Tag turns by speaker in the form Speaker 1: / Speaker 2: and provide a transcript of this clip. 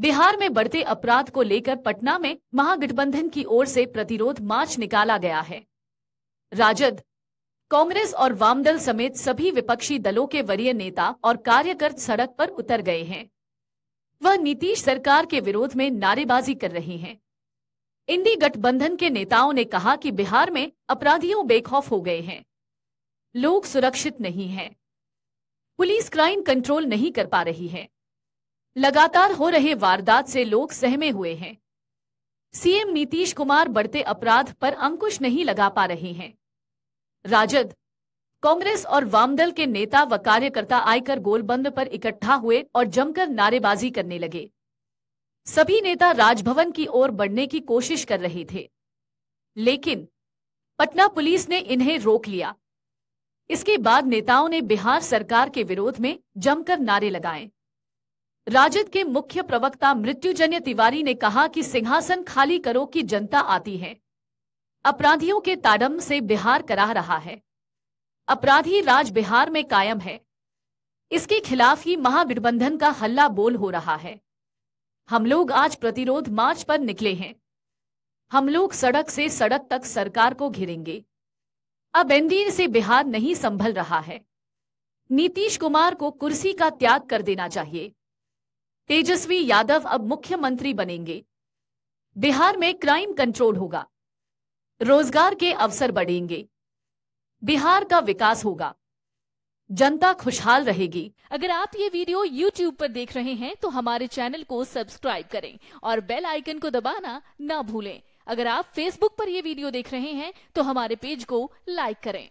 Speaker 1: बिहार में बढ़ते अपराध को लेकर पटना में महागठबंधन की ओर से प्रतिरोध मार्च निकाला गया है राजद कांग्रेस और वामदल समेत सभी विपक्षी दलों के वरीय नेता और कार्यकर्ता सड़क पर उतर गए हैं वह नीतीश सरकार के विरोध में नारेबाजी कर रहे हैं इंडी गठबंधन के नेताओं ने कहा कि बिहार में अपराधियों बेखौफ हो गए हैं लोग सुरक्षित नहीं हैं पुलिस क्राइम कंट्रोल नहीं कर पा रही है लगातार हो रहे वारदात से लोग सहमे हुए हैं सीएम नीतीश कुमार बढ़ते अपराध पर अंकुश नहीं लगा पा रहे हैं राजद कांग्रेस और वामदल के नेता व कार्यकर्ता आयकर गोलबंद पर इकट्ठा हुए और जमकर नारेबाजी करने लगे सभी नेता राजभवन की ओर बढ़ने की कोशिश कर रहे थे लेकिन पटना पुलिस ने इन्हें रोक लिया इसके बाद नेताओं ने बिहार सरकार के विरोध में जमकर नारे लगाए राजद के मुख्य प्रवक्ता मृत्युजन्य तिवारी ने कहा कि सिंहासन खाली करो की जनता आती है अपराधियों के ताडम से बिहार करा रहा है अपराधी राज बिहार में कायम है इसके खिलाफ ही महागठबंधन का हल्ला बोल हो रहा है हम लोग आज प्रतिरोध मार्च पर निकले हैं हम लोग सड़क से सड़क तक सरकार को घिरेंगे अब एनडीए से बिहार नहीं संभल रहा है नीतीश कुमार को कुर्सी का त्याग कर देना चाहिए तेजस्वी यादव अब मुख्यमंत्री बनेंगे बिहार में क्राइम कंट्रोल होगा रोजगार के अवसर बढ़ेंगे बिहार का विकास होगा जनता खुशहाल रहेगी अगर आप ये वीडियो YouTube पर देख रहे हैं तो हमारे चैनल को सब्सक्राइब करें और बेल आइकन को दबाना ना भूलें अगर आप Facebook पर यह वीडियो देख रहे हैं तो हमारे पेज को लाइक करें